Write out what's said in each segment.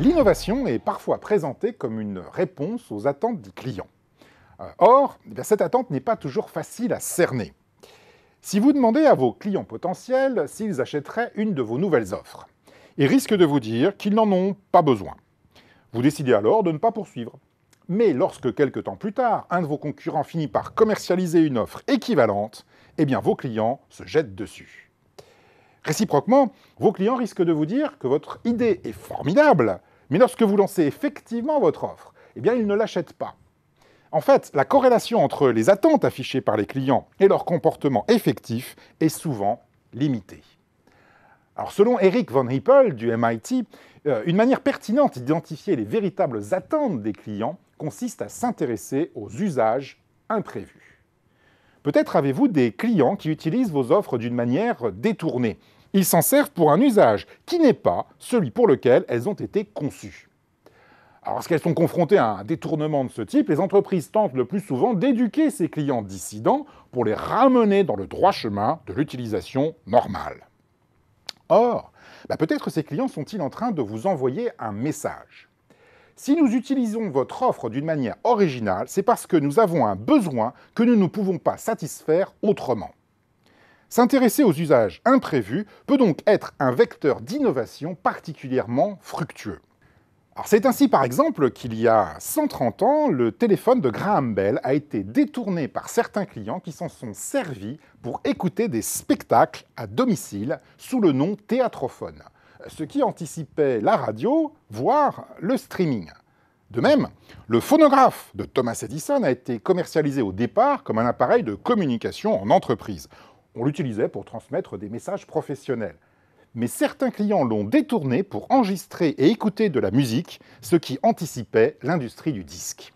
L'innovation est parfois présentée comme une réponse aux attentes du client. Euh, or, eh cette attente n'est pas toujours facile à cerner. Si vous demandez à vos clients potentiels s'ils achèteraient une de vos nouvelles offres, ils risquent de vous dire qu'ils n'en ont pas besoin. Vous décidez alors de ne pas poursuivre. Mais lorsque quelques temps plus tard, un de vos concurrents finit par commercialiser une offre équivalente, eh bien vos clients se jettent dessus. Réciproquement, vos clients risquent de vous dire que votre idée est formidable, mais lorsque vous lancez effectivement votre offre, eh bien, ils ne l'achètent pas. En fait, la corrélation entre les attentes affichées par les clients et leur comportement effectif est souvent limitée. Alors, selon Eric Von Hippel du MIT, euh, une manière pertinente d'identifier les véritables attentes des clients consiste à s'intéresser aux usages imprévus. Peut-être avez-vous des clients qui utilisent vos offres d'une manière détournée, ils s'en servent pour un usage qui n'est pas celui pour lequel elles ont été conçues. Alors, sont confrontées à un détournement de ce type, les entreprises tentent le plus souvent d'éduquer ces clients dissidents pour les ramener dans le droit chemin de l'utilisation normale. Or, bah, peut-être ces clients sont-ils en train de vous envoyer un message. Si nous utilisons votre offre d'une manière originale, c'est parce que nous avons un besoin que nous ne pouvons pas satisfaire autrement. S'intéresser aux usages imprévus peut donc être un vecteur d'innovation particulièrement fructueux. C'est ainsi par exemple qu'il y a 130 ans, le téléphone de Graham Bell a été détourné par certains clients qui s'en sont servis pour écouter des spectacles à domicile sous le nom théatrophone, ce qui anticipait la radio, voire le streaming. De même, le phonographe de Thomas Edison a été commercialisé au départ comme un appareil de communication en entreprise. On l'utilisait pour transmettre des messages professionnels. Mais certains clients l'ont détourné pour enregistrer et écouter de la musique, ce qui anticipait l'industrie du disque.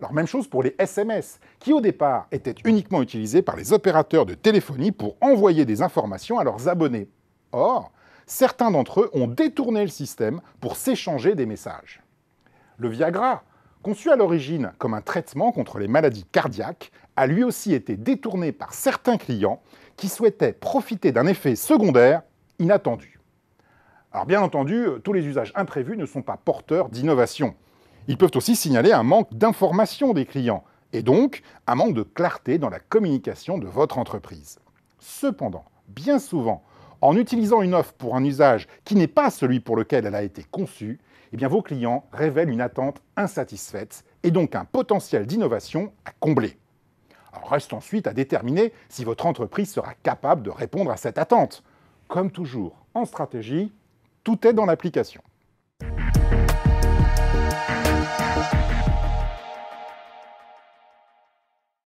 Alors même chose pour les SMS, qui au départ étaient uniquement utilisés par les opérateurs de téléphonie pour envoyer des informations à leurs abonnés. Or, certains d'entre eux ont détourné le système pour s'échanger des messages. Le Viagra, conçu à l'origine comme un traitement contre les maladies cardiaques, a lui aussi été détourné par certains clients qui souhaitaient profiter d'un effet secondaire inattendu. Alors bien entendu, tous les usages imprévus ne sont pas porteurs d'innovation. Ils peuvent aussi signaler un manque d'information des clients et donc un manque de clarté dans la communication de votre entreprise. Cependant, bien souvent, en utilisant une offre pour un usage qui n'est pas celui pour lequel elle a été conçue, eh vos clients révèlent une attente insatisfaite et donc un potentiel d'innovation à combler. reste ensuite à déterminer si votre entreprise sera capable de répondre à cette attente. Comme toujours en stratégie, tout est dans l'application.